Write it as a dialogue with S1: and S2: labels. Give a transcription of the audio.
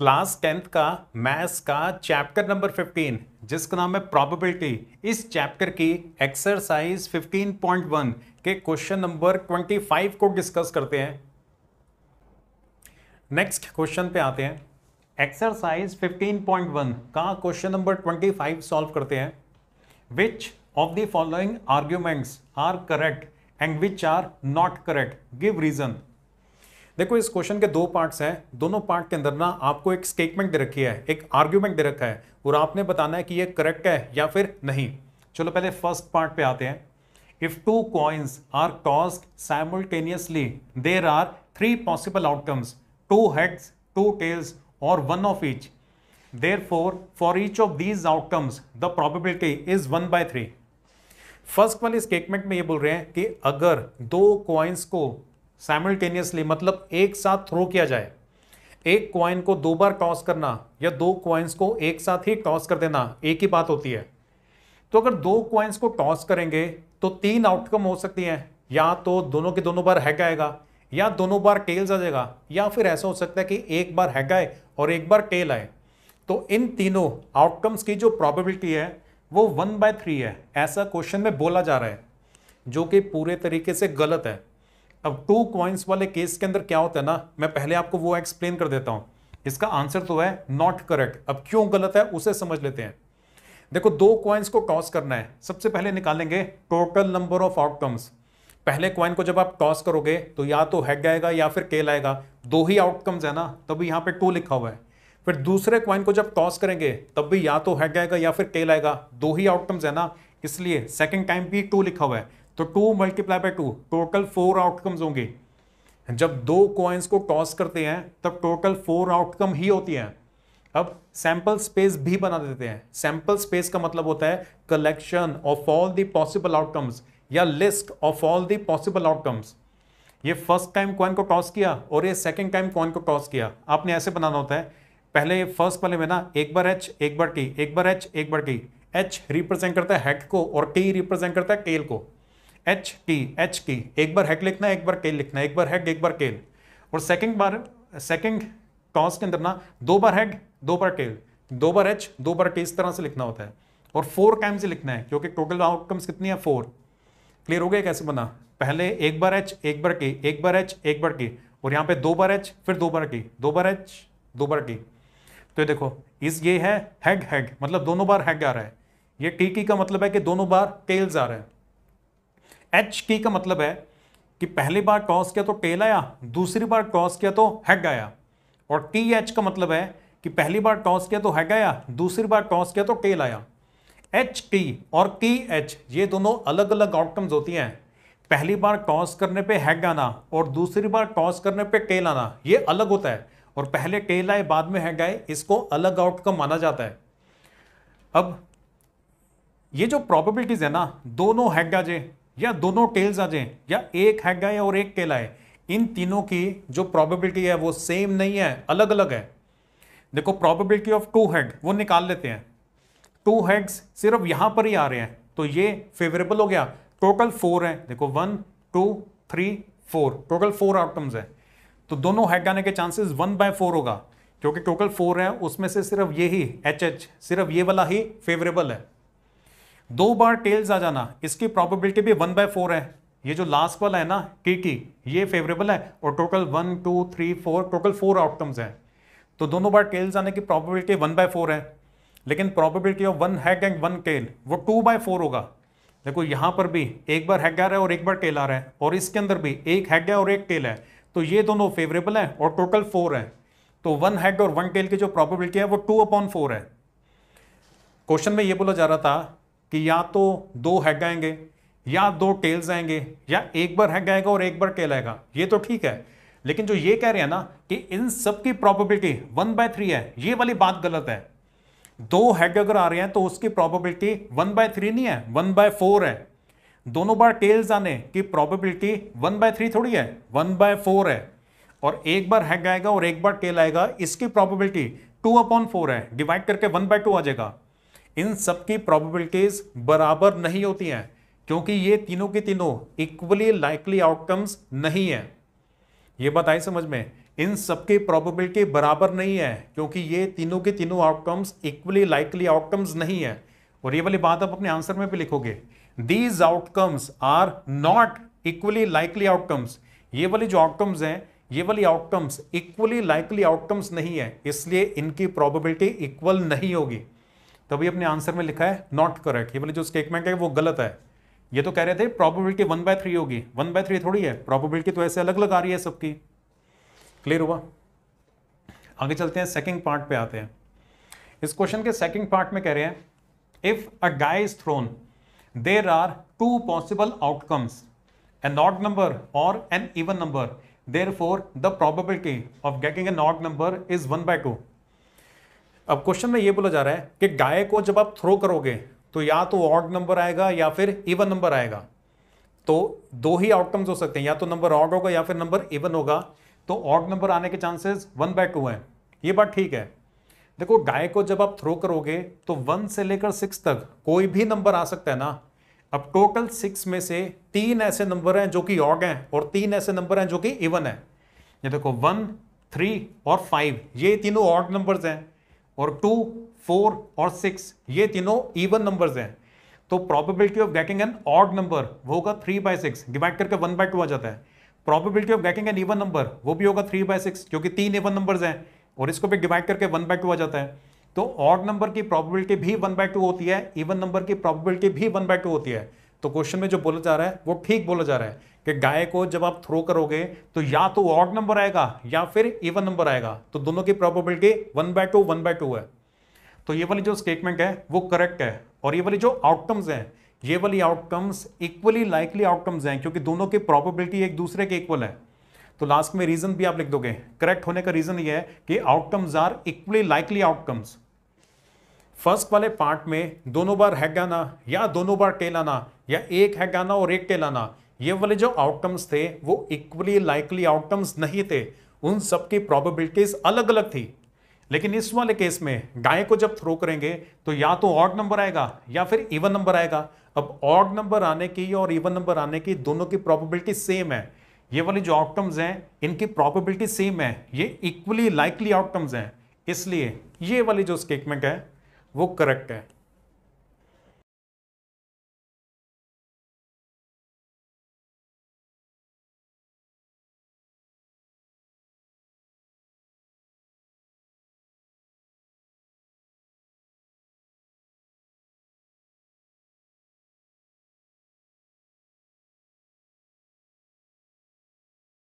S1: class tenth का maths का chapter number 15 जिसका नाम है प्रॉबिलिटी इस चैप्टर की एक्सरसाइज 15.1 के क्वेश्चन नंबर 25 को डिस्कस करते हैं नेक्स्ट क्वेश्चन पे आते हैं एक्सरसाइज 15.1 का क्वेश्चन नंबर 25 सॉल्व करते हैं which of the following arguments are correct and which are not correct give reason देखो इस क्वेश्चन के दो पार्ट्स हैं दोनों पार्ट के अंदर ना आपको एक स्टेटमेंट दे रखी है एक आर्ग्यूमेंट दे रखा है और आपने बताना है कि ये करेक्ट है या फिर नहीं चलो पहले फर्स्ट पार्ट पे आते हैं if two coins are tossed simultaneously there are three possible outcomes two heads two tails और one of each therefore for each of these outcomes the probability is one by three first वाले statement में ये बोल रहे हैं कि अगर दो क्वाइंस को साइमल्टेनियसली मतलब एक साथ थ्रो किया जाए एक क्वाइन को दो बार टॉस करना या दो क्वाइंस को एक साथ ही टॉस कर देना एक ही बात होती है तो अगर दो क्वाइंस को टॉस करेंगे तो तीन आउटकम हो सकती हैं या तो दोनों के दोनों बार हैक आएगा या दोनों बार टेल्स आ जाएगा या फिर ऐसा हो सकता है कि एक बार हैक आए और एक बार टेल आए तो इन तीनों आउटकम्स की जो प्रॉबिलिटी है वो वन बाय थ्री है ऐसा क्वेश्चन में बोला जा रहा है जो कि पूरे तरीके से गलत है अब टू क्वाइंस वाले केस के अंदर क्या होता है ना मैं पहले आपको वो एक्सप्लेन कर देता हूं इसका आंसर तो है नॉट करेक्ट अब क्यों गलत है उसे समझ लेते हैं देखो दो क्वाइंस को टॉस करना है सबसे पहले निकालेंगे टोटल नंबर ऑफ आउटकम्स पहले क्वाइन को जब आप टॉस करोगे तो या तो हैग आएगा या फिर केल आएगा दो ही आउटकम्स है ना तभी यहाँ पे टू लिखा हुआ है फिर दूसरे क्वाइन को जब टॉस करेंगे तब भी या तो हैग आएगा या फिर केल आएगा दो ही आउटकम्स है ना इसलिए सेकेंड टाइम भी टू लिखा हुआ है तो two multiply by two total four outcomes होंगे जब दो कॉइन्स को टॉस करते हैं तब टोटल फोर आउटकम ही होती है अब सैंपल स्पेस भी बना देते हैं सैंपल स्पेस का मतलब होता है collection of all the possible outcomes या list of all the possible outcomes ये फर्स्ट टाइम कॉइन को टॉस किया और ये सेकंड टाइम कॉइन को टॉस किया आपने ऐसे बनाना होता है पहले फर्स्ट वाले में ना एक बार एच एक बार टी एक बार एच एक बार टी एच रिप्रेजेंट करता है हेड को और टी रिप्रेजेंट करता है टेल को एच की एच की एक बार हैक लिखना है एक बार केल लिखना है एक बार हैक एक बार केल और सेकंड बार सेकंड कॉस के अंदर ना दो बार हैग दो बार केल दो बार एच दो बार के इस तरह से लिखना होता है और फोर कैम से लिखना है क्योंकि टोटल आउटकम्स कितनी है फोर क्लियर हो गया कैसे बना पहले एक बार एच एक बार के एक बार एच एक बार के और यहाँ पे दो बार एच फिर दो बार की दो बार एच दो बार की तो ये देखो इस ये है हैग हैग मतलब दोनों बार हैग आ रहा है ये टी की का मतलब है कि दोनों बार केल्स आ रहे हैं एच की का मतलब है कि पहली बार टॉस किया तो टेल आया दूसरी बार टॉस किया तो हैग आया और टी एच का मतलब है कि पहली बार टॉस किया तो हैग आया दूसरी बार टॉस किया तो टेल आया एच टी और टी एच ये दोनों अलग अलग आउटकम्स होती हैं पहली बार टॉस करने पे हैग आना और दूसरी बार टॉस करने पे टेल आना ये अलग होता है और पहले टेल आए बाद में हैग आए इसको अलग आउटकम माना जाता है अब ये जो प्रॉबिलिटीज़ है ना दोनों हैग आ जाए या दोनों टेल्स आ जाए या एक हेड आए और एक टेल आए इन तीनों की जो प्रोबेबिलिटी है वो सेम नहीं है अलग अलग है देखो प्रोबेबिलिटी ऑफ टू हेड वो निकाल लेते हैं टू हेड्स सिर्फ यहां पर ही आ रहे हैं तो ये फेवरेबल हो गया टोटल फोर है देखो one two three four total four outcomes है तो दोनों हेड आने के चांसेस वन बाय फोर होगा क्योंकि टोटल फोर है उसमें से सिर्फ ये ही एच एच सिर्फ ये वाला ही फेवरेबल है दो बार टेल्स आ जाना इसकी प्रोबेबिलिटी भी वन बाय फोर है ये जो लास्ट वाला है ना टी टी ये फेवरेबल है और total one two three four total four outcomes हैं तो दोनों बार टेल्स आने की प्रॉबिलिटी वन बाय फोर है लेकिन probability of one head and one tail वो टू बाय फोर होगा देखो यहाँ पर भी एक बार हैग आ रहा है और एक बार टेल आ रहा है और इसके अंदर भी एक हैग है और एक टेल है तो ये दोनों फेवरेबल हैं और टोटल फोर है तो वन हैग और वन टेल की जो प्रॉबिलिटी है वो टू अपॉन फोर है क्वेश्चन में ये बोला जा रहा था कि या तो दो हैग आएंगे या दो टेल्स आएंगे या एक बार हैग आएगा और एक बार टेल आएगा ये तो ठीक है लेकिन जो ये कह रहे हैं ना कि इन सब की प्रोबेबिलिटी वन बाय थ्री है ये वाली बात गलत है दो हेड अगर आ रहे हैं तो उसकी प्रॉबिलिटी वन बाय थ्री नहीं है वन बाय फोर है दोनों बार टेल्स आने की प्रॉबिलिटी वन बाय थ्री थोड़ी है वन बाय फोर है और एक बार हैग आएगा और एक बार टेल आएगा इसकी प्रॉबिलिटी टू अपॉन फोर है डिवाइड करके वन बाय टू आ जाएगा इन सबकी प्रॉबिलिटीज बराबर नहीं होती हैं क्योंकि ये तीनों के तीनों इक्वली लाइकली आउटकम्स नहीं है ये बात आई समझ में इन सबकी प्रॉबिलिटी बराबर नहीं है क्योंकि ये तीनों के तीनों आउटकम्स इक्वली लाइकली आउटकम्स नहीं है और ये वाली बात आप अपने आंसर में भी लिखोगे these outcomes are not equally likely outcomes ये वाली जो आउटकम्स हैं ये वाली आउटकम्स इक्वली लाइकली आउटकम्स नहीं है इसलिए इनकी प्रॉबिलिटी इक्वल नहीं होगी तो अभी अपने आंसर में लिखा है नॉट करेक्ट ये बोले जो स्टेटमेंट है वो गलत है ये तो कह रहे थे प्रॉबिलिटी वन बाय थ्री होगी वन बाय थ्री थोड़ी है प्रॉबिलिटी तो ऐसे अलग अलग आ रही है सबकी क्लियर हुआ आगे चलते हैं सेकेंड पार्ट पे आते हैं इस क्वेश्चन के सेकेंड पार्ट में कह रहे हैं if a die is thrown there are two possible outcomes an odd number और an even number therefore the probability of getting a odd number is one by two अब question में ये बोला जा रहा है कि गाय को जब आप थ्रो करोगे तो या तो ऑड नंबर आएगा या फिर इवन नंबर आएगा तो दो ही आउटकम्स हो सकते हैं या तो नंबर ऑड होगा या फिर नंबर इवन होगा तो ऑड नंबर आने के चांसेस वन बाय टू हैं ये बात ठीक है देखो गाय को जब आप थ्रो करोगे तो वन से लेकर सिक्स तक कोई भी नंबर आ सकता है ना अब टोटल सिक्स में से तीन ऐसे नंबर हैं जो कि ऑड हैं और तीन ऐसे नंबर हैं जो कि इवन है ये देखो वन थ्री और फाइव ये तीनों ऑड नंबर्स हैं और टू फोर और सिक्स ये तीनों इवन नंबर्स हैं तो probability of getting an odd number वो होगा थ्री बाय सिक्स डिवाइड करके वन बाय टू आ जाता है probability of getting an even number वो भी होगा थ्री बाय सिक्स क्योंकि तीन इवन नंबर्स हैं और इसको भी डिवाइड करके वन बाय टू आ जाता है तो ऑड नंबर की प्रॉबिलिटी भी वन बाय टू होती है इवन नंबर की प्रॉबिलिटी भी वन बाय टू होती है तो क्वेश्चन में जो बोला जा रहा है वो ठीक बोला जा रहा है कि गाय को जब आप थ्रो करोगे तो या तो ऑड नंबर आएगा या फिर इवन नंबर आएगा तो दोनों की probability one by two one by two है तो ये वाली जो स्टेटमेंट है वो करेक्ट है और ये वाली जो आउटकम्स हैं ये वाली आउटकम्स इक्वली लाइकली आउटकम्स हैं क्योंकि दोनों की प्रोबेबिलिटी एक दूसरे के इक्वल है तो लास्ट में रीजन भी आप लिख दोगे करेक्ट होने का रीजन ये है कि outcomes are equally likely outcomes first वाले पार्ट में दोनों बार हैग आना या दोनों बार टेल आना या एक हैग आना और एक टेल आना ये वाले जो आउटकम्स थे वो इक्वली लाइकली आउटकम्स नहीं थे उन सब की अलग अलग थी लेकिन इस वाले केस में गाय को जब थ्रो करेंगे तो या तो ऑड नंबर आएगा या फिर इवन नंबर आएगा अब ऑड नंबर आने की और इवन नंबर आने की दोनों की प्रोबेबिलिटी सेम है ये वाले जो आउटकम्स हैं इनकी प्रोबेबिलिटी सेम है ये इक्वली लाइकली आउटकम्स हैं इसलिए ये वाली जो स्टेटमेंट है वो करेक्ट है